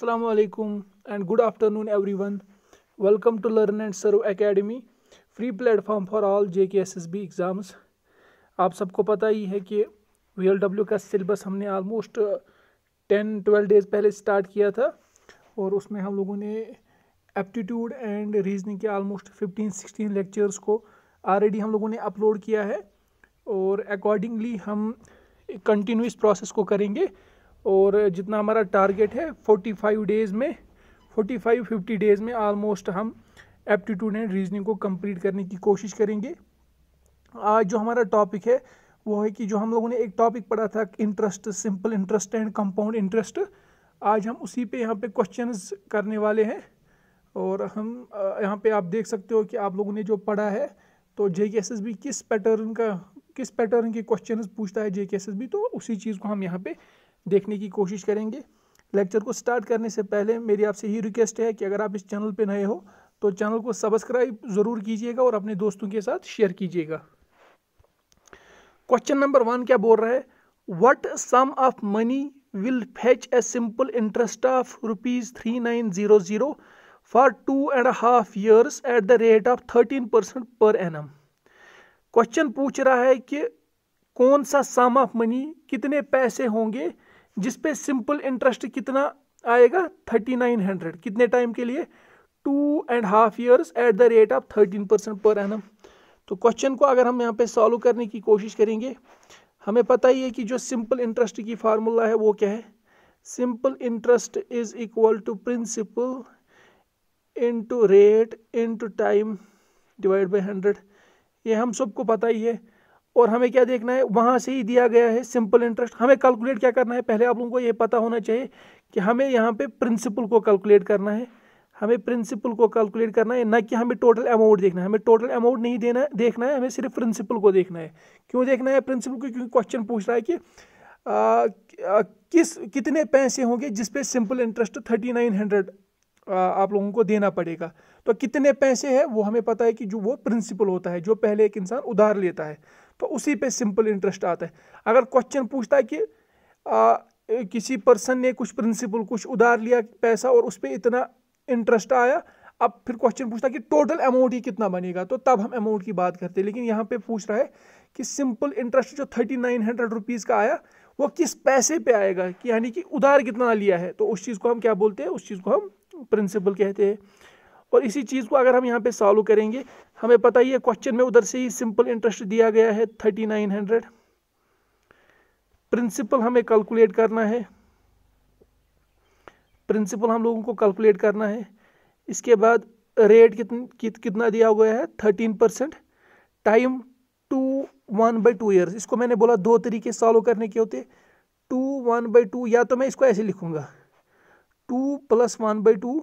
and good afternoon everyone welcome to learn and serve academy free platform for all J K S S B exams आप सबको पता ही है कि V L W का syllabus हमने almost ten twelve days पहले start किया था और उसमें हम लोगों ने एप्टीट्यूड एंड रीजनिंग के आलमोस्ट फिफ्टीन सिक्सटीन लेक्चर्स को ऑलरेडी हम लोगों ने अपलोड किया है और अकॉर्डिंगली हम कंटिन्यूस प्रोसेस को करेंगे और जितना हमारा टारगेट है 45 डेज़ में 45 50 डेज़ में आलमोस्ट हम एप्टीट्यूड एंड रीजनिंग को कंप्लीट करने की कोशिश करेंगे आज जो हमारा टॉपिक है वो है कि जो हम लोगों ने एक टॉपिक पढ़ा था interest simple interest and compound interest आज हम उसी पे यहाँ पे क्वेश्चंस करने वाले हैं और हम यहाँ पे आप देख सकते हो कि आप लोगों ने जो पढ़ा है तो जे किस पैटर्न का किस पैटर्न के क्वेश्चन पूछता है जे तो उसी चीज़ को हम यहाँ पे देखने की कोशिश करेंगे लेक्चर को स्टार्ट करने से पहले मेरी आपसे ये रिक्वेस्ट है कि अगर आप इस चैनल पर नए हो तो चैनल को सब्सक्राइब ज़रूर कीजिएगा और अपने दोस्तों के साथ शेयर कीजिएगा क्वेश्चन नंबर वन क्या बोल रहा है what sum of money a simple interest of rupees three nine zero zero for two and half years at the rate of thirteen percent per annum question पूछ रहा है कि कौन सा सम ऑफ मनी कितने पैसे होंगे जिस पे सिंपल इंटरेस्ट कितना आएगा थर्टी नाइन हंड्रेड कितने टाइम के लिए two and half years at the rate of thirteen percent per annum तो क्वेश्चन को अगर हम यहाँ पे सॉल्व करने की कोशिश करेंगे हमें पता ही है कि जो सिंपल इंटरेस्ट की फार्मूला है वो क्या है simple interest is equal to principal into rate into time divide by hundred ये हम सबको पता ही है और हमें क्या देखना है वहाँ से ही दिया गया है सिंपल इंटरेस्ट हमें कैलकुलेट क्या करना है पहले आप लोगों को ये पता होना चाहिए कि हमें यहाँ पे प्रिंसिपल को कैलकुलेट करना है हमें प्रिंसिपल को कैलकुलेट करना है ना कि हमें टोटल अमाउंट देखना है हमें टोटल अमाउंट नहीं देना देखना है हमें सिर्फ प्रिंसिपल को देखना है क्यों देखना है प्रिंसिपल को क्योंकि क्वेश्चन पूछ रहा है कि आ, किस कितने पैसे होंगे जिस simple interest thirty nine hundred आप लोगों को देना पड़ेगा तो कितने पैसे हैं वो हमें पता है कि जो वो प्रिंसिपल होता है जो पहले एक इंसान उधार लेता है तो उसी पे सिंपल इंटरेस्ट आता है अगर क्वेश्चन पूछता है कि आ, किसी पर्सन ने कुछ प्रिंसिपल कुछ उधार लिया पैसा और उस पर इतना इंटरेस्ट आया अब फिर क्वेश्चन पूछता है कि टोटल अमाउंट ही कितना बनेगा तो तब हम अमाउंट की बात करते हैं लेकिन यहाँ पे पूछ रहा है कि सिंपल इंटरेस्ट जो थर्टी नाइन हंड्रेड रुपीज़ का आया वो किस पैसे पे आएगा कि यानी कि उधार कितना लिया है तो उस चीज़ को हम क्या बोलते हैं उस चीज़ को हम प्रिंसिपल कहते हैं और इसी चीज़ को अगर हम यहाँ पे सॉल्व करेंगे हमें पता ही है क्वेश्चन में उधर से ही सिंपल इंटरेस्ट दिया गया है थर्टी नाइन हंड्रेड प्रिंसिपल हमें कैलकुलेट करना है प्रिंसिपल हम लोगों को कैलकुलेट करना है इसके बाद रेट कितन, कित, कितना दिया हुआ है thirteen percent time two one by two years इसको मैंने बोला दो तरीके सॉल्व करने के होते टू वन बाई टू या तो मैं इसको ऐसे लिखूँगा two plus one by two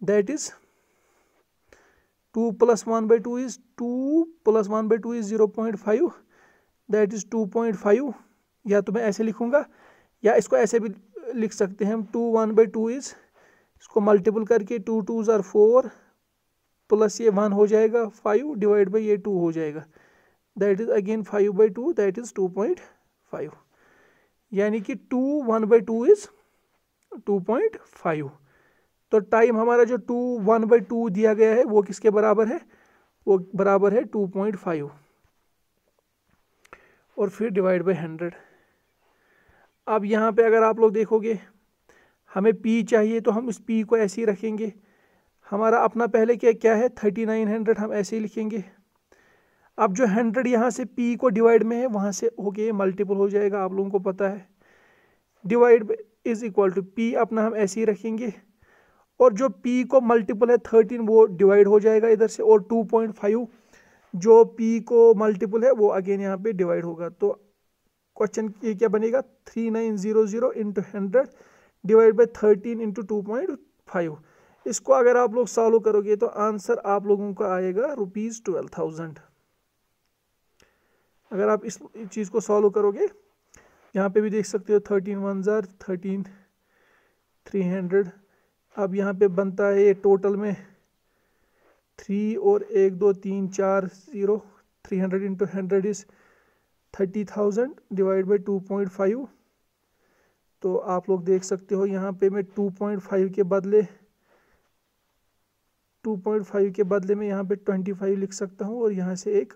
that is 2 plus 1 by 2 is 2 plus 1 by 2 is 0.5 that is 2.5 या तो मैं ऐसे लिखूंगा या इसको ऐसे भी लिख सकते हैं हम two one by two is इसको मल्टीपल करके two two are four plus ये वन हो जाएगा फाइव डिवाइड बाई ये टू हो जाएगा that is again five by two that is two point five यानी कि two one by two is two point five तो टाइम हमारा जो टू वन बाई टू दिया गया है वो किसके बराबर है वो बराबर है टू पॉइंट फाइव और फिर डिवाइड बाई हंड्रेड अब यहाँ पे अगर आप लोग देखोगे हमें पी चाहिए तो हम इस पी को ऐसे ही रखेंगे हमारा अपना पहले क्या क्या है थर्टी नाइन हंड्रेड हम ऐसे ही लिखेंगे अब जो हंड्रेड यहाँ से पी को डिवाइड में है वहाँ से हो गया मल्टीपल हो जाएगा आप लोगों को पता है divide is equal to P अपना हम ऐसे ही रखेंगे और जो पी को मल्टीपल है थर्टीन वो डिवाइड हो जाएगा इधर से और टू पॉइंट फाइव जो पी को मल्टीपल है वो अगेन यहाँ पे डिवाइड होगा तो क्वेश्चन ये क्या बनेगा three nine zero zero into hundred divide by thirteen into two point five इसको अगर आप लोग सॉल्व करोगे तो आंसर आप लोगों का आएगा रुपीज़ ट्वेल्व थाउजेंड अगर आप इस चीज़ को सॉल्व करोगे यहाँ पे भी देख सकते हो थर्टीन वन ज़ार थर्टीन थ्री हंड्रेड अब यहाँ पे बनता है ये टोटल में थ्री और एक दो तीन चार zero three hundred into hundred is thirty thousand divide by two point five तो आप लोग देख सकते हो यहाँ पे मैं टू पॉइंट फाइव के बदले टू पॉइंट फाइव के बदले में यहाँ पे ट्वेंटी फाइव लिख सकता हूँ और यहाँ से एक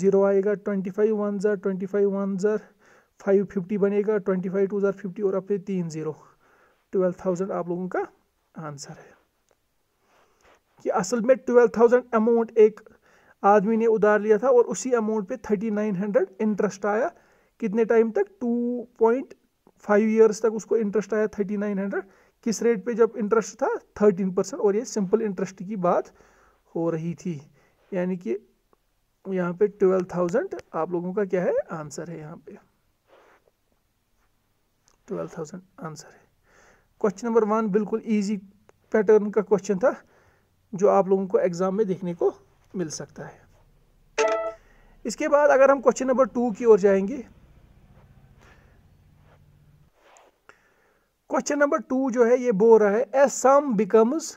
ज़ीरो आएगा ट्वेंटी फाइव वन ज़ार ट्वेंटी फाइव वन ज़ार फाइव फिफ्टी बनेगा ट्वेंटी फाइव टू ज़ार फिफ्टी और अपने तीन ज़ीरो ट्वेल्व थाउजेंड आप लोगों का आंसर है कि असल में ट्वेल्व थाउजेंड अमाउंट एक आदमी ने उधार लिया था और उसी अमाउंट पे थर्टी नाइन हंड्रेड इंटरेस्ट आया कितने टाइम तक टू पॉइंट फाइव ईयर्स तक उसको इंटरेस्ट आया थर्टी नाइन हंड्रेड किस रेट पे जब इंटरेस्ट था थर्टीन परसेंट और ये सिंपल इंटरेस्ट की बात हो रही थी यानी कि यहाँ पे ट्वेल्व थाउजेंड आप लोगों का क्या है आंसर है यहाँ पे ट्वेल्व थाउजेंड आंसर है क्वेश्चन नंबर वन बिल्कुल ईजी पैटर्न का क्वेश्चन था जो आप लोगों को एग्ज़ाम में देखने को मिल सकता है इसके बाद अगर हम क्वेश्चन नंबर टू की ओर जाएंगे क्वेश्चन नंबर टू जो है ये बो रहा है a sum becomes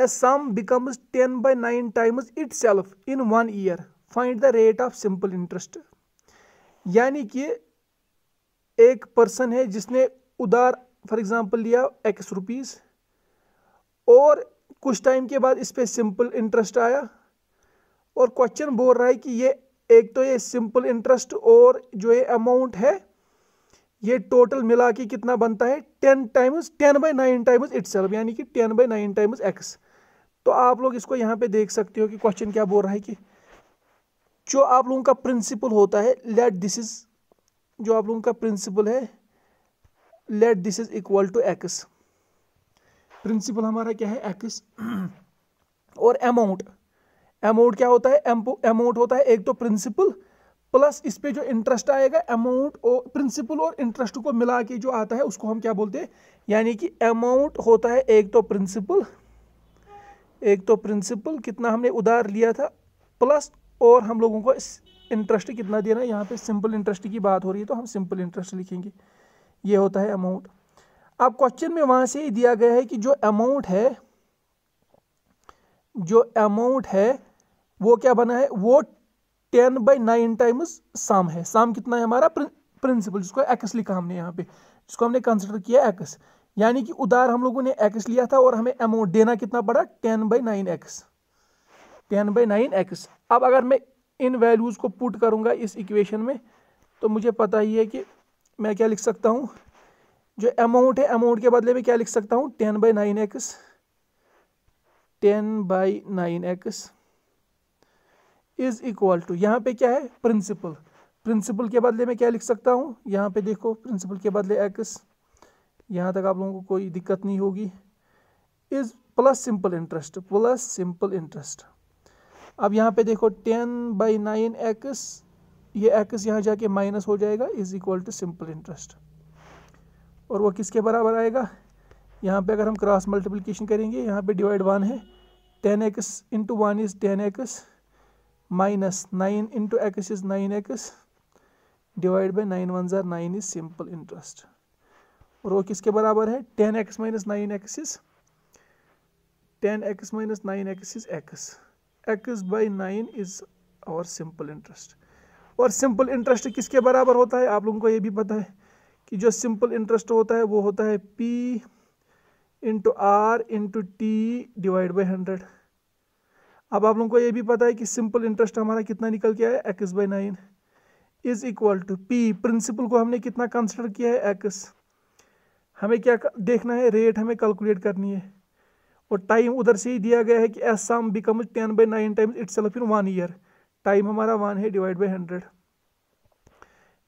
a sum becomes ten by nine times itself in one year find the rate of simple interest यानी कि एक पर्सन है जिसने उधार फॉर एग्ज़ाम्पल लिया एक्स रुपीज़ और कुछ टाइम के बाद इस पर सिंपल इंटरेस्ट आया और क्वेश्चन बोल रहा है कि ये एक तो ये सिंपल इंटरेस्ट और जो ये अमाउंट है ये टोटल मिला के कितना बनता है ten times ten by nine times it यानी कि ten by nine times X तो आप लोग इसको यहाँ पे देख सकते हो कि क्वेश्चन क्या बोल रहा है कि जो आप लोगों का प्रिंसिपल होता है लेट दिस इज जो आप लोगों का प्रिंसिपल है let this is equal to X principal हमारा क्या है एक्स और अमाउंट अमाउंट क्या होता है अमाउंट होता है एक तो प्रिंसिपल प्लस इस पे जो इंटरेस्ट आएगा अमाउंट और प्रिंसिपल और इंटरेस्ट को मिला के जो आता है उसको हम क्या बोलते हैं यानी कि अमाउंट होता है एक तो प्रिंसिपल एक तो प्रिंसिपल कितना हमने उधार लिया था प्लस और हम लोगों को इंटरेस्ट कितना देना है यहाँ पे सिंपल इंटरेस्ट की बात हो रही है तो हम सिंपल इंटरेस्ट लिखेंगे ये होता है अमाउंट अब क्वेश्चन में वहाँ से ही दिया गया है कि जो अमाउंट है जो अमाउंट है वो क्या बना है वो टेन बाई नाइन टाइम्स साम है साम कितना है हमारा प्रिंसिपल जिसको एक्स लिखा हमने यहाँ पे जिसको हमने कंसिडर किया एक्स यानी कि उधार हम लोगों ने एक्स लिया था और हमें अमाउंट देना कितना पड़ा ten by nine X ten by nine X अब अगर मैं इन वैल्यूज़ को पुट करूँगा इस इक्वेशन में तो मुझे पता ही है कि मैं क्या लिख सकता हूँ जो अमाउंट है अमाउंट के बदले में क्या लिख सकता हूँ ten by nine X ten by nine X is equal to यहाँ पे क्या है प्रिंसिपल प्रिंसिपल के बदले में क्या लिख सकता हूँ यहाँ पे देखो प्रिंसिपल के बदले एक्स यहाँ तक आप लोगों को कोई दिक्कत नहीं होगी is plus simple interest plus simple interest अब यहाँ पे देखो टेन बाई नाइन एक्स ये एक्स यहाँ जाके माइनस हो जाएगा is equal to simple interest और वो किसके बराबर आएगा यहाँ पे अगर हम क्रॉस मल्टीप्लिकेशन करेंगे यहाँ पे डिवाइड वन है ten X into one is ten X minus nine into X is nine X divide by nine one ज़ार नाइन इज़ सिंपल इंटरेस्ट और वो किसके बराबर है ten X minus nine X is ten X minus nine X is X X by nine is और simple interest और simple interest किसके बराबर होता है आप लोगों को ये भी पता है कि जो सिंपल इंटरेस्ट होता है वो होता है P into R into T divide by hundred अब आप लोगों को ये भी पता है कि सिंपल इंटरेस्ट हमारा कितना निकल के आया X by nine is equal to P principal को हमने कितना कंसिडर किया है एक्स हमें क्या देखना है रेट हमें कैलकुलेट करनी है और टाइम उधर से ही दिया गया है कि S sum becomes ten by nine times itself in one year time हमारा वन है डिवाइड बाई हंड्रेड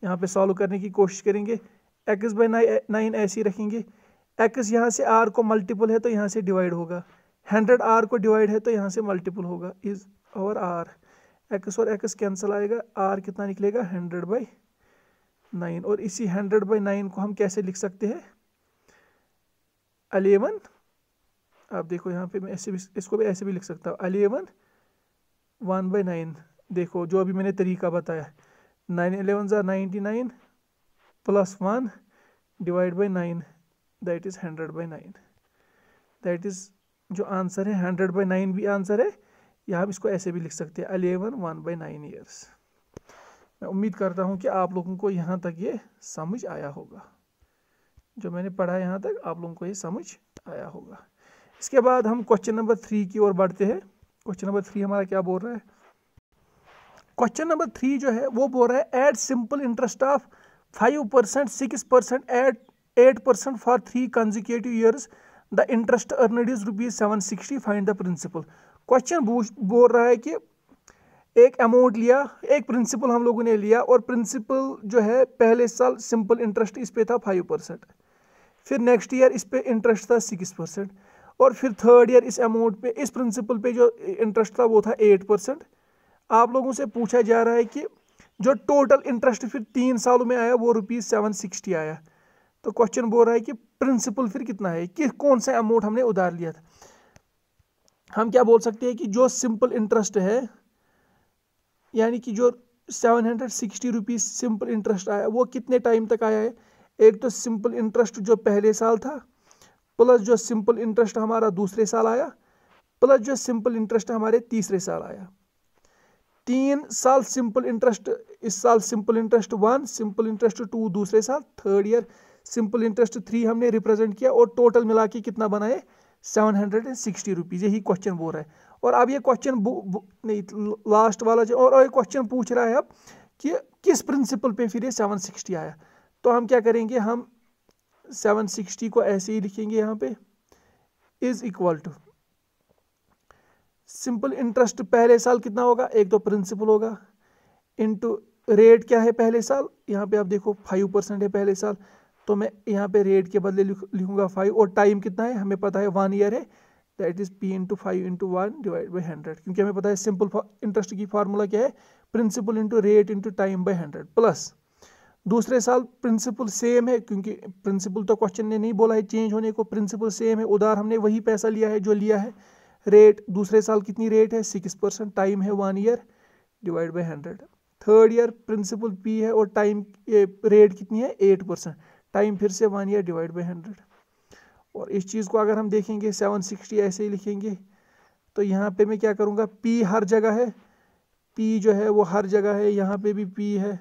यहाँ पे सॉल्व करने की कोशिश करेंगे एक्स बाई नाइन ऐसे ही रखेंगे एक्स यहाँ से आर को मल्टीपल है तो यहाँ से डिवाइड होगा हंड्रेड आर को डिवाइड है तो यहाँ से मल्टीपल होगा इज और आर एक्स और एक्स कैंसिल आएगा आर कितना निकलेगा हंड्रेड बाई नाइन और इसी हंड्रेड बाई नाइन को हम कैसे लिख सकते हैं अलेवन आप देखो यहाँ पे मैं ऐसे भी इसको भी ऐसे भी लिख सकता हूँ अलेवन वन बाई नाइन देखो जो अभी मैंने तरीका बताया नाइन एलेवन ज़ार ninety nine plus one divide by nine that is hundred by nine that is जो आंसर है हंड्रेड बाई नाइन भी आंसर है या हम इसको ऐसे भी लिख सकते हैं eleven one by nine years मैं उम्मीद करता हूँ कि आप लोगों को यहाँ तक ये समझ आया होगा जो मैंने पढ़ा यहाँ तक आप लोगों को ये समझ आया होगा इसके बाद हम क्वेश्चन नंबर थ्री की ओर बढ़ते हैं क्वेश्चन नंबर थ्री हमारा क्या बोल रहा है क्वेश्चन नंबर थ्री जो है वो बोल रहा है at simple interest of five percent six percent eight eight percent for three consecutive years the interest earned is rupees seven sixty find the principal question बोल रहा है कि एक अमाउंट लिया एक प्रिंसिपल हम लोगों ने लिया और प्रिंसिपल जो है पहले साल सिंपल इंटरेस्ट इस पे था फाइव परसेंट फिर नेक्स्ट ईयर इस पे इंटरेस्ट था सिक्स परसेंट और फिर थर्ड ईयर इस अमाउंट पे इस प्रिंसिपल पे जो इंटरेस्ट था वो था एट परसेंट आप लोगों से पूछा जा रहा है कि जो टोटल इंटरेस्ट फिर तीन सालों में आया वो रुपीज़ सेवन सिक्सटी आया तो क्वेश्चन बोल रहा है कि प्रिंसिपल फिर कितना है कि कौन सा अमाउंट हमने उधार लिया था हम क्या बोल सकते हैं कि जो सिंपल इंटरेस्ट है यानी कि जो seven hundred sixty rupees simple interest आया वो कितने टाइम तक आया है एक तो सिंपल इंटरेस्ट जो पहले साल था प्लस जो सिंपल इंटरेस्ट हमारा दूसरे साल आया प्लस जो सिंपल इंटरेस्ट हमारे तीसरे साल आया तीन साल सिंपल इंटरेस्ट इस साल simple interest one simple interest two दूसरे साल third year simple interest three हमने रिप्रेजेंट किया और टोटल मिला के कितना बनाए seven hundred and sixty rupees यही क्वेश्चन बोल रहा है और अब ये क्वेश्चन नहीं लास्ट वाला जो और ये क्वेश्चन पूछ रहा है अब कि किस प्रिंसिपल पे फिर ये सेवन सिक्सटी आया तो हम क्या करेंगे हम सेवन सिक्सटी को ऐसे ही लिखेंगे यहाँ पे is equal to simple interest पहले साल कितना होगा एक तो प्रिंसिपल होगा इंटू रेट क्या है पहले साल यहाँ पे आप देखो फाइव परसेंट है पहले साल तो मैं यहाँ पे रेट के बदले लिखूंगा फाइव और टाइम कितना है हमें पता है वन ईयर है that is P into five into one divide by hundred क्योंकि हमें पता है सिंपल इंटरेस्ट की फार्मूला क्या है principal into rate into time by hundred plus दूसरे साल प्रिंसिपल सेम है क्योंकि प्रिंसिपल तो क्वेश्चन ने नहीं बोला है चेंज होने को प्रिंसिपल सेम है उधार हमने वही पैसा लिया है जो लिया है रेट दूसरे साल कितनी रेट है सिक्स परसेंट टाइम है one year divide by hundred third year principal P है और टाइम रेट कितनी है एट परसेंट टाइम फिर से one year divide by hundred और इस चीज़ को अगर हम देखेंगे सेवन सिक्सटी ऐसे ही लिखेंगे तो यहाँ पे मैं क्या करूँगा पी हर जगह है पी जो है वो हर जगह है यहाँ पे भी पी है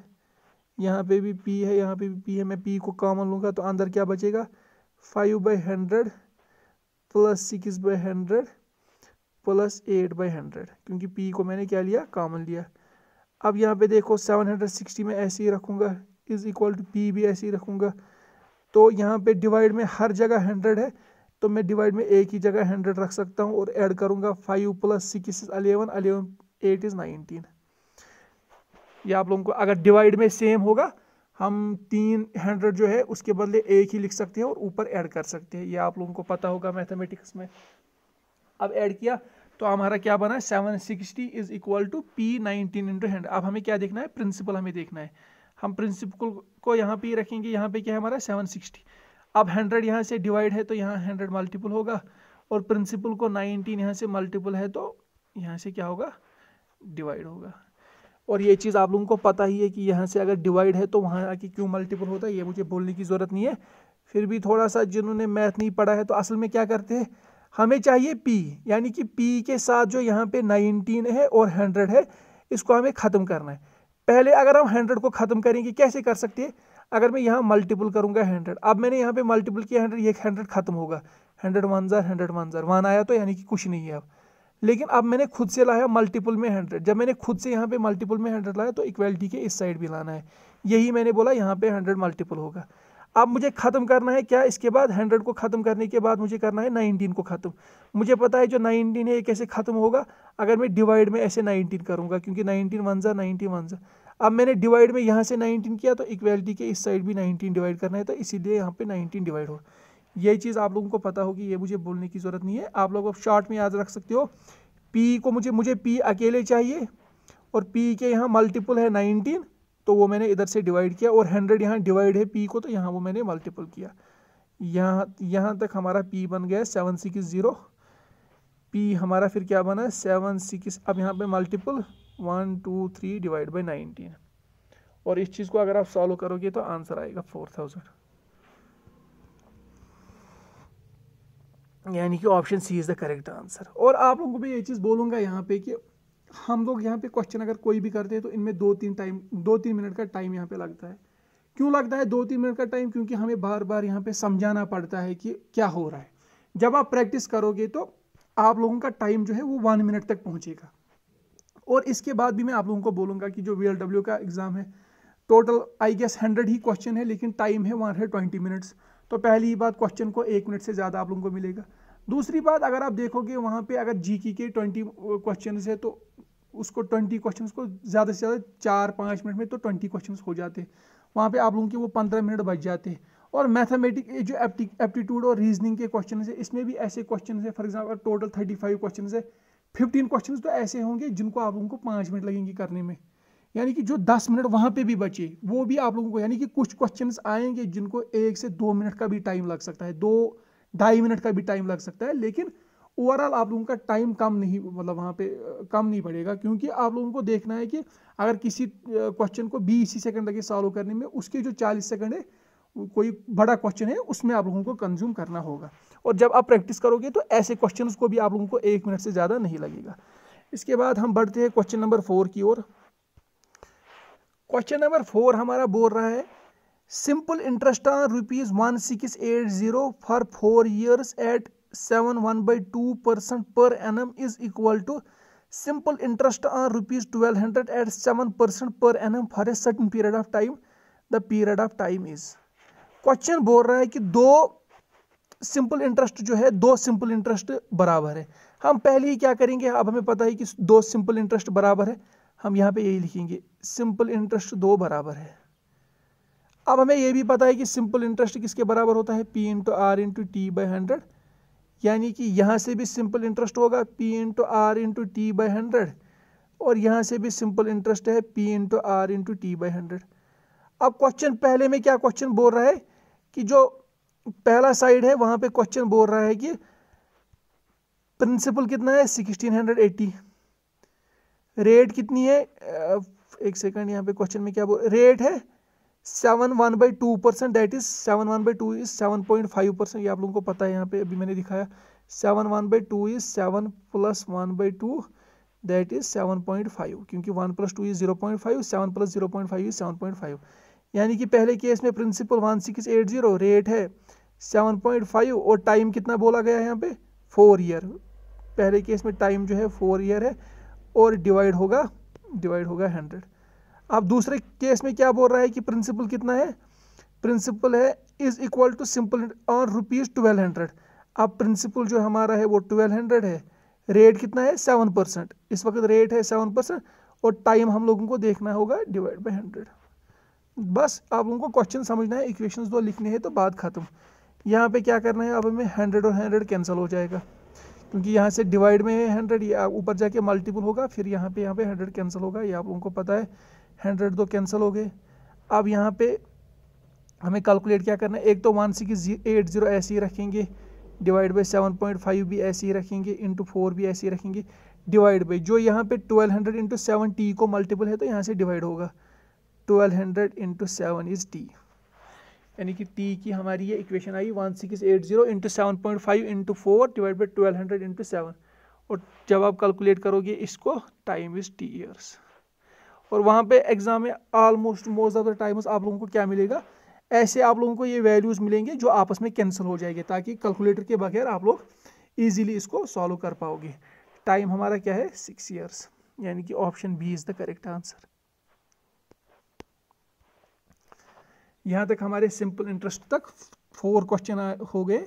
यहाँ पे भी पी है यहाँ पे भी पी है मैं पी को कॉमन लूँगा तो अंदर क्या बचेगा five by hundred plus six by hundred plus eight by hundred क्योंकि पी को मैंने क्या लिया कॉमन लिया अब यहाँ पे देखो सेवन हंड्रेड सिक्सटी में ऐसे ही रखूँगा इज़ इक्वल टू पी भी ऐसे ही रखूँगा तो यहाँ पे डिवाइड में हर जगह हंड्रेड है तो मैं डिवाइड में एक ही जगह हंड्रेड रख सकता हूँ और ऐड करूँगा five plus six is eleven eleven eight is nineteen ये आप लोगों को अगर डिवाइड में सेम होगा हम तीन हंड्रेड जो है उसके बदले एक ही लिख सकते हैं और ऊपर ऐड कर सकते हैं ये आप लोगों को पता होगा मैथमेटिक्स में अब ऐड किया तो हमारा क्या बना seven sixty is equal to P nineteen into hundred अब हमें क्या देखना है प्रिंसिपल हमें देखना है हम प्रिंसिपल को यहाँ पे रखेंगे यहाँ पे क्या है हमारा सेवन सिक्सटी अब हंड्रेड यहाँ से डिवाइड है तो यहाँ हंड्रेड मल्टीपल होगा और प्रिंसिपल को नाइनटीन यहाँ से मल्टीपल है तो यहाँ से क्या होगा डिवाइड होगा और ये चीज़ आप लोगों को पता ही है कि यहाँ से अगर डिवाइड है तो वहाँ आके क्यों मल्टीपल होता है ये मुझे बोलने की ज़रूरत नहीं है फिर भी थोड़ा सा जिन्होंने मैथ नहीं पढ़ा है तो असल में क्या करते हैं हमें चाहिए पी यानी कि पी के साथ जो यहाँ पे 19 है और 100 है इसको हमें ख़त्म करना है पहले अगर हम 100 को ख़त्म करेंगे कैसे कर सकते हैं अगर मैं यहाँ मल्टीपल करूँगा 100 अब मैंने यहाँ पे मल्टीपल किया 100 ये 100 ख़त्म होगा हंड्रेड वन ज़र हंड्रेड वन ज़र वन आया तो यानी कि कुछ नहीं है अब लेकिन अब मैंने खुद से लाया मल्टीपल में हंड्रेड जब मैंने खुद से यहाँ पे मल्टीपल में हंड्रेड लाया तो इक्वलिटी के इस साइड भी लाना है यही मैंने बोला यहाँ पे हंड्रेड मल्टीपल होगा अब मुझे ख़त्म करना है क्या इसके बाद हंड्रेड को ख़त्म करने के बाद मुझे करना है नाइनटीन को ख़त्म मुझे पता है जो नाइनटीन है ये कैसे ख़त्म होगा अगर मैं डिवाइड में ऐसे नाइनटीन करूँगा क्योंकि नाइनटीन वन ज़ा नाइनटीन वन ज़ा अब मैंने डिवाइड में यहाँ से नाइनटीन किया तो इक्वेलिटी के इस साइड भी नाइनटीन डिवाइड करना है तो इसीलिए यहाँ पर नाइनटीन डिवाइड हो ये चीज़ आप लोगों को पता होगी ये मुझे बोलने की ज़रूरत नहीं है आप लोग अब शॉर्ट में याद रख सकते हो पी को मुझे मुझे पी अकेले चाहिए और पी के यहाँ मल्टीपल है नाइनटीन तो वो मैंने इधर से डिवाइड किया और हंड्रेड यहाँ डिवाइड है पी को तो यहाँ वो मैंने मल्टीपल किया यहाँ यहाँ तक हमारा पी बन गया सेवन सिक्स ज़ीरो पी हमारा फिर क्या बना सेवन सिक्स अब यहाँ पे multiple one two three divide by nineteen और इस चीज़ को अगर आप सॉल्व करोगे तो आंसर आएगा फोर थाउजेंड यानी कि option C is the correct answer और आप लोगों को भी ये चीज़ बोलूँगा यहाँ पे कि हम लोग यहाँ पे क्वेश्चन अगर कोई भी करते हैं तो इनमें दो तीन टाइम दो तीन मिनट का टाइम यहाँ पे लगता है क्यों लगता है दो तीन मिनट का टाइम क्योंकि हमें बार बार यहाँ पे समझाना पड़ता है कि क्या हो रहा है जब आप प्रैक्टिस करोगे तो आप लोगों का टाइम जो है वो वन मिनट तक पहुँचेगा और इसके बाद भी मैं आप लोगों को बोलूँगा कि जो वी का एग्ज़ाम है टोटल आई गेस हंड्रेड ही क्वेश्चन है लेकिन टाइम है वन हंड्रेड ट्वेंटी मिनट्स तो पहली ही बात क्वेश्चन को एक मिनट से ज़्यादा आप लोगों को मिलेगा दूसरी बात अगर आप देखोगे वहाँ पे अगर जी की के ट्वेंटी क्वेश्चन है तो उसको ट्वेंटी क्वेश्चन को ज़्यादा से ज़्यादा चार पाँच मिनट में तो ट्वेंटी क्वेश्चन हो जाते वहाँ पे आप लोगों के वो पंद्रह मिनट बच जाते और मैथमेटिक जो एप्टीट्यूड और रीजनिंग के क्वेश्चन है इसमें भी ऐसे क्वेश्चन है for example total thirty five question है फिफ्टीन क्वेश्चन तो ऐसे होंगे जिनको आप लोगों को पाँच मिनट लगेंगे करने में यानी कि जो दस मिनट वहाँ पे भी बचे वो भी आप लोगों को यानी कि कुछ क्वेश्चंस आएंगे जिनको एक से दो मिनट का भी टाइम लग सकता है दो ढाई मिनट का भी टाइम लग सकता है लेकिन ओवरऑल आप लोगों का टाइम कम नहीं मतलब वहाँ पे कम नहीं पड़ेगा क्योंकि आप लोगों को देखना है कि अगर किसी क्वेश्चन को बीस सेकेंड लगे सॉल्व करने में उसके जो चालीस सेकेंड है कोई बड़ा क्वेश्चन है उसमें आप लोगों को कंज्यूम करना होगा और जब आप प्रैक्टिस करोगे तो ऐसे क्वेश्चन को भी आप लोगों को एक मिनट से ज़्यादा नहीं लगेगा इसके बाद हम बढ़ते हैं क्वेश्चन नंबर फोर की ओर क्वेश्चन नंबर फोर हमारा बोल रहा है simple interest on rupees one six eight zero for four years at seven one by two percent per annum is equal to simple interest on rupees twelve hundred at seven percent per annum for a certain period of time the period of time is question बोल रहा है कि दो simple interest जो है दो simple interest बराबर है हम पहले ही क्या करेंगे अब हमें पता है कि दो सिंपल इंटरेस्ट बराबर है हम यहाँ पे यही लिखेंगे सिंपल इंटरेस्ट दो बराबर है अब हमें यह भी पता है कि सिंपल इंटरेस्ट किसके बराबर होता है P into R into T by hundred यानी कि यहाँ से भी सिंपल इंटरेस्ट होगा P into R into T by hundred और यहाँ से भी सिंपल इंटरेस्ट है P into R into T by hundred अब क्वेश्चन पहले में क्या क्वेश्चन बोल रहा है कि जो पहला साइड है वहाँ पे क्वेश्चन बोल रहा है कि प्रिंसिपल कितना है सिक्सटीन हंड्रेड एट्टी रेट कितनी है एक सेकंड यहाँ पे क्वेश्चन में क्या बोल रेट है seven one by two percent that is seven one by two is seven point five percent ये आप लोगों को पता है यहाँ पे अभी मैंने दिखाया seven one by two is seven plus one by two that is seven point five क्योंकि one plus two is zero point five seven plus zero point five is seven point five यानी कि पहले case में principal one six eight zero rate है seven point five और time कितना बोला गया है यहाँ पे फोर ईयर पहले केस में टाइम जो है फोर ईयर है और डिवाइड होगा डिवाइड होगा हंड्रेड अब दूसरे केस में क्या बोल रहा है कि प्रिंसिपल कितना है प्रिंसिपल है इज इक्वल टू सिंपल और रुपीज़ ट्वेल्व हंड्रेड अब प्रिंसिपल जो हमारा है वो ट्वेल्व हंड्रेड है रेट कितना है सेवन परसेंट इस वक्त रेट है सेवन परसेंट और टाइम हम लोगों को देखना होगा डिवाइड बाई हंड्रेड बस आप लोगों को क्वेश्चन समझना है इक्वेशन दो लिखने हैं तो बात ख़त्म यहाँ पे क्या करना है अब हमें हंड्रेड और हंड्रेड कैंसिल हो जाएगा क्योंकि यहाँ से डिवाइड में है हंड्रेड ये ऊपर जाके मल्टीपल होगा फिर यहाँ पे यहाँ पे हंड्रेड कैंसिल होगा ये आप लोगों को पता है हंड्रेड तो कैंसिल हो गए अब यहाँ पे हमें कैलकुलेट क्या करना है एक तो वन सिक्स एट ज़ीरो ऐसे ही रखेंगे divide by seven point five भी ऐसे ही रखेंगे इंटू फोर भी ऐसे ही रखेंगे डिवाइड बाई जो यहाँ पे twelve hundred into seven T को मल्टीपल है तो यहाँ से डिवाइड होगा twelve hundred into seven is T यानी कि टी की हमारी ये इक्वेशन आई one six eight zero into seven point five into four divide by twelve hundred into seven और जब आप कैलकुलेट करोगे इसको टाइम इज़ टी ईयर्स और वहाँ पे एग्ज़ाम में almost most of the times आप लोगों को क्या मिलेगा ऐसे आप लोगों को ये वैल्यूज़ मिलेंगे जो आपस में कैंसिल हो जाएंगे ताकि कैलकुलेटर के बगैर आप लोग ईजिली इसको सॉल्व कर पाओगे टाइम हमारा क्या है सिक्स ईयर्स यानी कि option B is the correct answer यहाँ तक हमारे सिंपल इंटरेस्ट तक फोर क्वेश्चन हो गए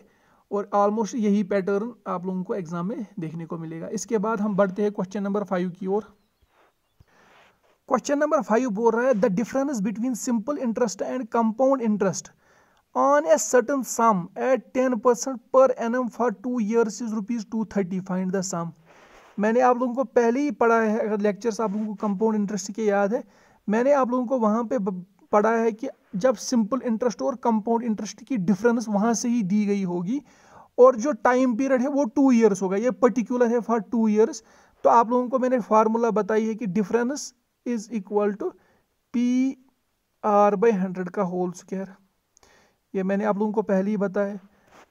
और ऑलमोस्ट यही पैटर्न आप लोगों को एग्ज़ाम में देखने को मिलेगा इसके बाद हम बढ़ते हैं क्वेश्चन नंबर फाइव की ओर क्वेश्चन नंबर फाइव बोल रहा है the difference between simple interest and compound interest on a certain sum at ten percent per annum for two years is rupees two thirty find the sum मैंने आप लोगों को पहले ही पढ़ा है अगर लेक्चर्स आप लोगों को कंपाउंड इंटरेस्ट के याद है मैंने आप लोगों को वहाँ पे पढ़ा है कि जब सिंपल इंटरेस्ट और कंपाउंड इंटरेस्ट की डिफरेंस वहाँ से ही दी गई होगी और जो टाइम पीरियड है वो टू ईयर्स होगा ये पर्टिकुलर है फॉर टू ईयर्स तो आप लोगों को मैंने फार्मूला बताई है कि difference is equal to P R by hundred का होल स्क्वायर ये मैंने आप लोगों को पहले ही बताया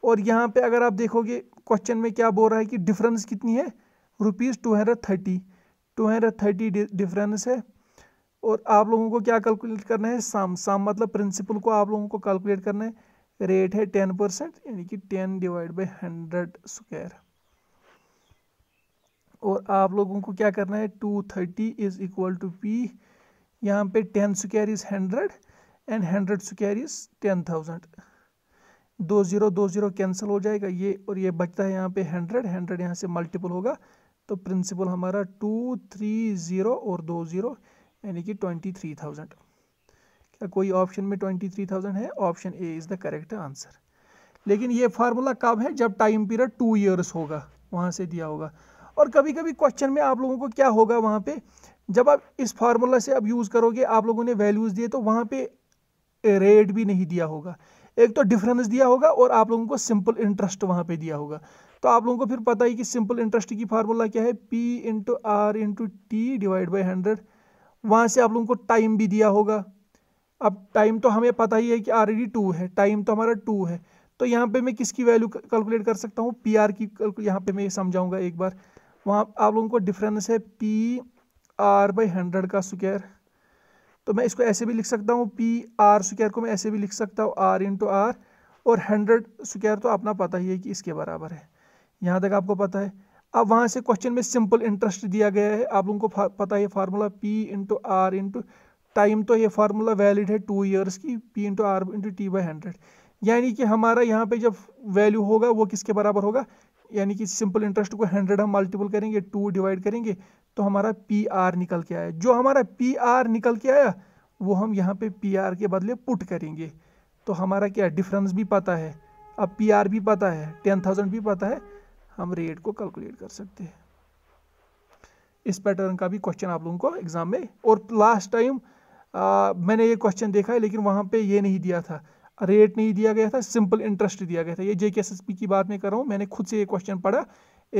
और यहाँ पे अगर आप देखोगे क्वेश्चन में क्या बोल रहा है कि डिफरेंस कितनी है rupees two hundred thirty two hundred thirty difference है और आप लोगों को क्या कैलकुलेट करना है सम सम मतलब प्रिंसिपल को आप लोगों को कैलकुलेट करना है रेट है टेन परसेंट यानी कि ten divide by hundred square और आप लोगों को क्या करना है two thirty is equal to P यहाँ पे ten square is hundred and hundred square is ten thousand दो ज़ीरो दो ज़ीरो कैंसिल हो जाएगा ये और ये बचता है यहाँ पे हंड्रेड हंड्रेड यहाँ से मल्टीपल होगा तो प्रिंसिपल हमारा टू थ्री ज़ीरो और दो ज़ीरो यानी कि ट्वेंटी थ्री थाउजेंड क्या कोई ऑप्शन में ट्वेंटी थ्री थाउजेंड है option A is the correct answer लेकिन ये फार्मूला कब है जब टाइम पीरियड टू ईयर्स होगा वहाँ से दिया होगा और कभी कभी क्वेश्चन में आप लोगों को क्या होगा वहाँ पे जब आप इस फार्मूला से आप यूज़ करोगे आप लोगों ने वैल्यूज़ दिए तो वहाँ पे रेट भी नहीं दिया होगा एक तो डिफरेंस दिया होगा और आप लोगों को सिंपल इंटरेस्ट वहाँ पे दिया होगा तो आप लोगों को फिर पता ही कि सिंपल इंटरेस्ट की फार्मूला क्या है P into R into T divide by hundred वहाँ से आप लोगों को टाइम भी दिया होगा अब टाइम तो हमें पता ही है कि ऑलरेडी टू है टाइम तो हमारा टू है तो यहाँ पे मैं किसकी वैल्यू कैलकुलेट कर सकता हूँ पी आर की यहाँ पे मैं समझाऊंगा एक बार वहाँ आप लोगों को डिफरेंस है पी आर बाई हंड्रेड का स्क्वायर तो मैं इसको ऐसे भी लिख सकता हूँ पी आर स्क्वायर को मैं ऐसे भी लिख सकता हूँ आर इंटू आर और हंड्रेड स्क्वायर तो अपना पता ही है कि इसके बराबर है यहाँ तक आपको पता है अब वहाँ से क्वेश्चन में सिंपल इंटरेस्ट दिया गया है आप लोगों को पता है formula P into R into time तो ये फार्मूला वैलिड है टू ईयर्स की P into R into T by hundred यानी कि हमारा यहाँ पे जब वैल्यू होगा वो किसके बराबर होगा यानी कि सिंपल इंटरेस्ट को हंड्रेड हम मल्टीपल करेंगे टू डिवाइड करेंगे तो हमारा पी आर निकल के आया जो हमारा पी आर निकल के आया वो हम यहाँ पे पी आर के बदले पुट करेंगे तो हमारा क्या डिफरेंस भी पता है अब पी आर भी पता है टेन थाउजेंड भी पता है हम रेट को कैलकुलेट कर सकते हैं इस पैटर्न का भी क्वेश्चन आप लोगों को एग्ज़ाम में और लास्ट टाइम मैंने ये क्वेश्चन देखा है लेकिन वहाँ पे ये नहीं दिया था रेट नहीं दिया गया था सिंपल इंटरेस्ट दिया गया था ये जे की बात में कर रहा हूँ मैंने खुद से ये क्वेश्चन पढ़ा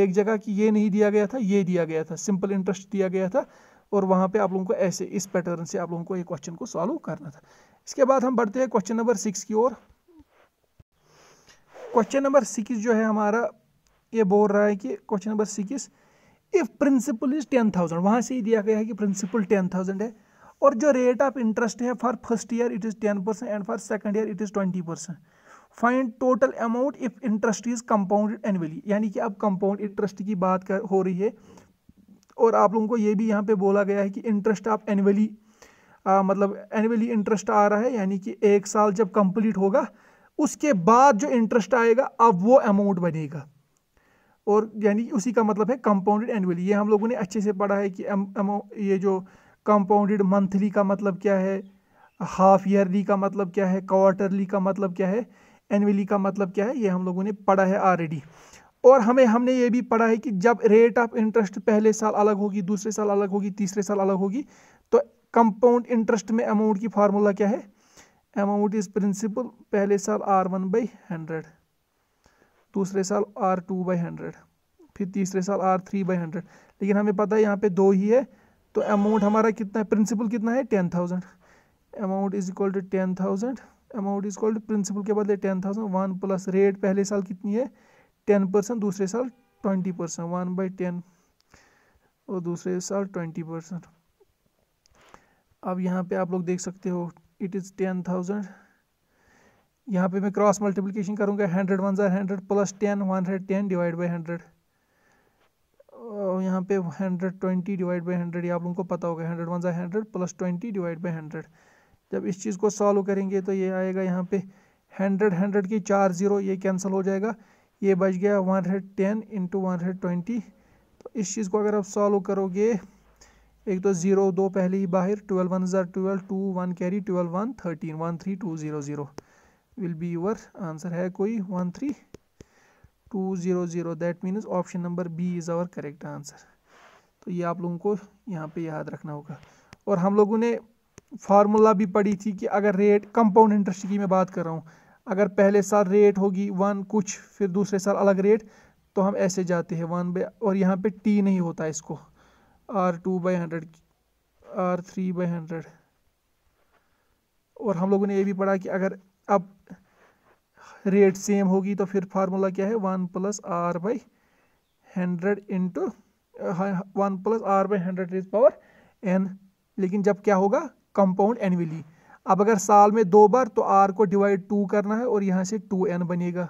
एक जगह कि ये नहीं दिया गया था ये दिया गया था सिंपल इंटरेस्ट दिया गया था और वहाँ पे आप लोगों को ऐसे इस पैटर्न से आप लोगों को ये क्वेश्चन को सॉल्व करना था इसके बाद हम बढ़ते हैं क्वेश्चन नंबर सिक्स की ओर क्वेश्चन नंबर सिक्स जो है हमारा ये बोल रहा है कि question number six if principal is ten thousand वहाँ से ही दिया गया है कि प्रिंसिपल टेन थाउजेंड है और जो रेट ऑफ इंटरेस्ट है for first year it is ten percent and for second year it is twenty percent find total amount if interest is compounded annually यानी कि अब कंपाउंड इंटरेस्ट की बात कर हो रही है और आप लोगों को ये भी यहाँ पे बोला गया है कि इंटरेस्ट आप एनुअली मतलब एनुअली इंटरेस्ट आ रहा है यानी कि एक साल जब कंप्लीट होगा उसके बाद जो इंटरेस्ट आएगा अब वो अमाउंट बनेगा और यानी उसी का मतलब है कंपाउंडेड एनुअली ये हम लोगों ने अच्छे से पढ़ा है कि ये जो कंपाउंडेड मंथली का मतलब क्या है हाफ ईयरली का मतलब क्या है क्वार्टरली का मतलब क्या है एनवली का मतलब क्या है ये हम लोगों ने पढ़ा है ऑलरेडी और हमें हमने ये भी पढ़ा है कि जब रेट ऑफ इंटरेस्ट पहले साल अलग होगी दूसरे साल अलग होगी तीसरे साल अलग होगी तो कंपाउंड इंटरेस्ट में अमाउंट की फार्मूला क्या है अमाउंट इज़ प्रिंसिपल पहले साल आर वन बाई हंड्रेड दूसरे साल आर टू बाई हंड्रेड फिर तीसरे साल आर थ्री बाई हंड्रेड लेकिन हमें पता है यहाँ पे दो ही है तो अमाउंट हमारा कितना है प्रिंसिपल कितना है ten thousand amount is equal to ten thousand amount is equal to principal के बदले ten thousand one plus rate पहले साल कितनी है टेन परसेंट दूसरे साल twenty percent one by ten और दूसरे साल ट्वेंटी परसेंट अब यहाँ पे आप लोग देख सकते हो इट इज़ टेन थाउजेंड यहाँ पे मैं क्रॉस मल्टीप्लिकेशन करूँगा हंड्रेड वन ज़ार hundred plus ten one hundred ten divide by hundred और यहाँ पे hundred twenty divide by hundred या आप लोगों को पता होगा हंड्रेड वन ज़ा hundred plus twenty divide by hundred जब इस चीज़ को सॉल्व करेंगे तो ये आएगा यहाँ पे हंड्रेड हंड्रेड की चार ज़ीरो ये कैंसिल हो जाएगा ये बच गया one hundred ten into one hundred twenty तो इस चीज़ को अगर आप सॉल्व करोगे एक तो ज़ीरो दो पहले ही बाहर ट्वेल्व वन ज़ार twelve two one carry twelve one thirteen one three two zero zero will be your answer है कोई one three two zero zero that means option number B is our correct answer तो ये आप लोगों को यहाँ पे याद रखना होगा और हम लोगों ने फार्मूला भी पढ़ी थी कि अगर रेट कंपाउंड इंटरेस्ट की मैं बात कर रहा हूँ अगर पहले साल रेट होगी वन कुछ फिर दूसरे साल अलग रेट तो हम ऐसे जाते हैं वन बाई और यहाँ पे टी नहीं होता इसको R two by hundred R three by hundred और हम लोगों ने ये भी पढ़ा कि अगर अब रेट सेम होगी तो फिर फार्मूला क्या है one plus R by hundred into हाँ, हाँ, one plus R by hundred is power n लेकिन जब क्या होगा कंपाउंड एनवली अब अगर साल में दो बार तो आर को डिवाइड टू करना है और यहाँ से टू एन बनेगा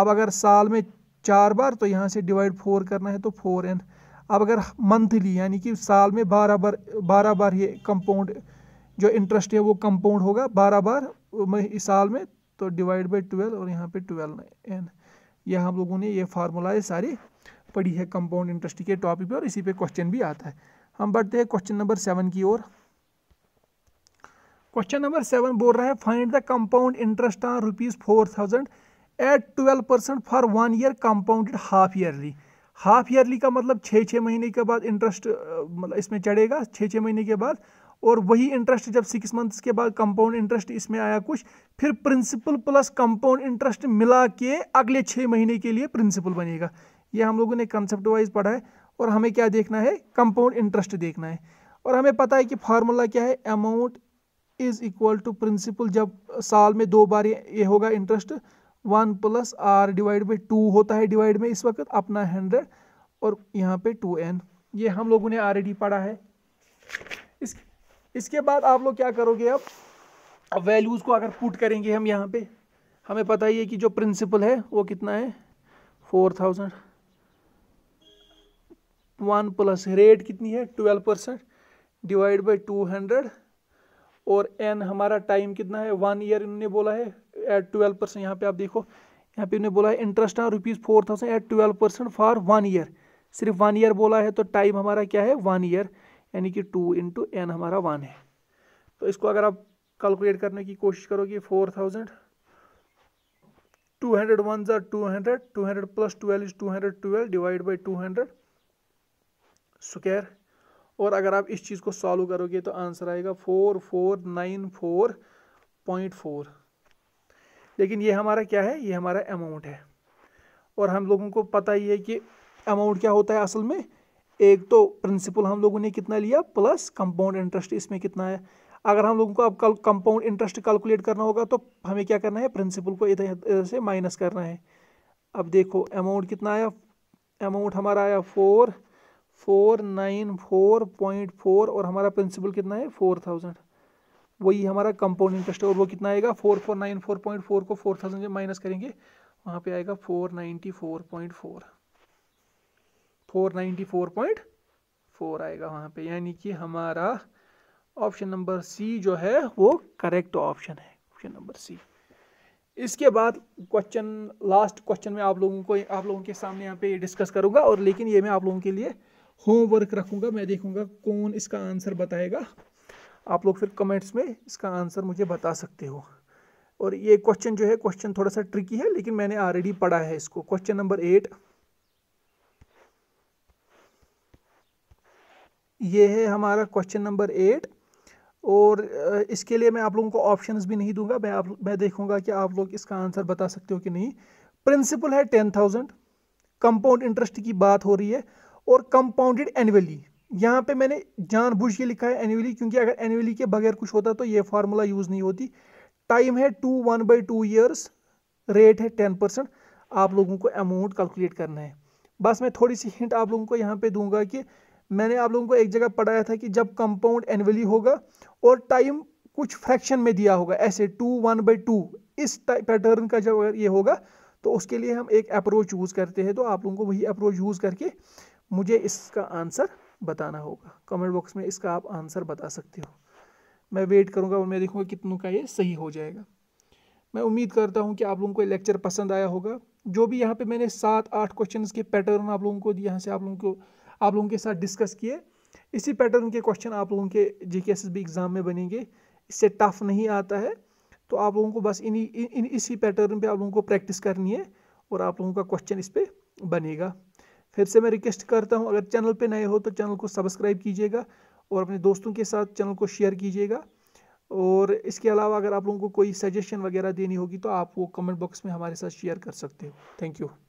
अब अगर साल में चार बार तो यहाँ से डिवाइड फोर करना है तो फोर एन अब अगर मंथली यानी कि साल में बारह बार बारह बार ये कंपाउंड जो इंटरेस्ट है वो कंपाउंड होगा बारह बार इस साल में तो डिवाइड बाई ट्वेल्व और यहाँ पे ट्वेल्व एन यह हम लोगों ने ये फार्मूलाएँ सारी पढ़ी है कंपाउंड इंटरेस्ट के टॉपिक पे और इसी पे क्वेश्चन भी आता है हम बढ़ते हैं क्वेश्चन नंबर सेवन की ओर क्वेश्चन नंबर सेवन बोल रहा है find the compound interest on rupees four thousand at twelve percent for one year compounded half yearly half yearly का मतलब छः छः महीने के बाद इंटरेस्ट मतलब इसमें चढ़ेगा छः छः महीने के बाद और वही इंटरेस्ट जब सिक्स मंथ्स के बाद कंपाउंड इंटरेस्ट इसमें आया कुछ फिर प्रिंसिपल प्लस कंपाउंड इंटरेस्ट मिला के अगले छः महीने के लिए प्रिंसिपल बनेगा ये हम लोगों ने कंसेप्ट वाइज पढ़ा है और हमें क्या देखना है कंपाउंड इंटरेस्ट देखना है और हमें पता है कि फार्मूला क्या है amount is equal to principal जब साल में दो बार ये होगा interest one plus R divide by two होता है डिवाइड में इस वक्त अपना हंड्रेड और यहाँ पे टू एन ये हम लोगों ने आलरेडी पढ़ा है इसके बाद आप लोग क्या करोगे अब अब वैल्यूज़ को अगर पुट करेंगे हम यहाँ पे हमें पता ही है कि जो प्रिंसिपल है वो कितना है four thousand one plus rate कितनी है twelve percent divide by two hundred और एन हमारा टाइम कितना है वन ईयर इन्होंने बोला है एट ट्वेल्व परसेंट यहाँ पे आप देखो यहाँ पे इन्होंने बोला है इंटरेस्ट है rupees four thousand at twelve percent for one year सिर्फ वन ईयर बोला है तो टाइम हमारा क्या है वन ईयर यानी कि टू इंटू एन हमारा वन है तो इसको अगर आप कैलकुलेट करने की कोशिश करोगे four thousand two hundred one जार two hundred two hundred plus twelve is two hundred twelve divide by two hundred square और अगर आप इस चीज़ को सॉल्व करोगे तो आंसर आएगा four four nine four point four लेकिन ये हमारा क्या है ये हमारा अमाउंट है और हम लोगों को पता ही है कि अमाउंट क्या होता है असल में एक तो प्रिंसिपल हम लोगों ने कितना लिया प्लस कंपाउंड इंटरेस्ट इसमें कितना है अगर हम लोगों को अब कल कंपाउंड इंटरेस्ट कैलकुलेट करना होगा तो हमें क्या करना है प्रिंसिपल को इधर से माइनस करना है अब देखो अमाउंट कितना आया अमाउंट हमारा आया four four nine four point four और हमारा प्रिंसिपल कितना है फोर थाउजेंड वही हमारा कंपाउंड इंटरेस्ट है और वो कितना आएगा four four nine four point four को फोर थाउजेंड से माइनस करेंगे वहाँ पे आएगा four ninety four point four 494.4 आएगा वहाँ पे यानी कि हमारा ऑप्शन नंबर सी जो है वो करेक्ट ऑप्शन है ऑप्शन नंबर सी इसके बाद क्वेश्चन लास्ट क्वेश्चन में आप लोगों को आप लोगों के सामने यहाँ पे डिस्कस करूँगा और लेकिन ये मैं आप लोगों के लिए होमवर्क रखूँगा मैं देखूँगा कौन इसका आंसर बताएगा आप लोग फिर कमेंट्स में इसका आंसर मुझे बता सकते हो और ये क्वेश्चन जो है क्वेश्चन थोड़ा सा ट्रिकी है लेकिन मैंने ऑलरेडी पढ़ा है इसको क्वेश्चन नंबर एट ये है हमारा क्वेश्चन नंबर एट और इसके लिए मैं आप लोगों को ऑप्शंस भी नहीं दूंगा मैं आप मैं देखूंगा कि आप लोग इसका आंसर बता सकते हो कि नहीं प्रिंसिपल है टेन थाउजेंड कंपाउंड इंटरेस्ट की बात हो रही है और कंपाउंडेड एनुअली यहाँ पे मैंने जानबूझ के लिखा है एनुअली क्योंकि अगर एनुअली के बगैर कुछ होता तो ये फार्मूला यूज़ नहीं होती टाइम है two one by two years rate है टेन परसेंट आप लोगों को अमाउंट कैलकुलेट करना है बस मैं थोड़ी सी हिंट आप लोगों को यहाँ पर दूंगा कि मैंने आप लोगों को एक जगह पढ़ाया था कि जब कंपाउंड एनअली होगा और टाइम कुछ फ्रैक्शन में दिया होगा ऐसे टू वन बाई टू इस पैटर्न का जब ये होगा तो उसके लिए हम एक अप्रोच यूज़ करते हैं तो आप लोगों को वही अप्रोच यूज़ करके मुझे इसका आंसर बताना होगा कमेंट बॉक्स में इसका आप आंसर बता सकते हो मैं वेट करूँगा और मैं देखूँगा कितनों का ये सही हो जाएगा मैं उम्मीद करता हूँ कि आप लोगों को लेक्चर पसंद आया होगा जो भी यहाँ पे मैंने सात आठ क्वेश्चंस के पैटर्न आप लोगों को यहाँ से आप लोगों को आप लोगों के साथ डिस्कस किए इसी पैटर्न के क्वेश्चन आप लोगों के जे के एस एग्ज़ाम में बनेंगे इससे टफ नहीं आता है तो आप लोगों को बस इन्हीं इन इसी पैटर्न पे आप लोगों को प्रैक्टिस करनी है और आप लोगों का क्वेश्चन इस पर बनेगा फिर से मैं रिक्वेस्ट करता हूँ अगर चैनल पर नए हो तो चैनल को सब्सक्राइब कीजिएगा और अपने दोस्तों के साथ चैनल को शेयर कीजिएगा और इसके अलावा अगर आप लोगों को कोई सजेशन वगैरह देनी होगी तो आप वो कमेंट बॉक्स में हमारे साथ शेयर कर सकते हो थैंक यू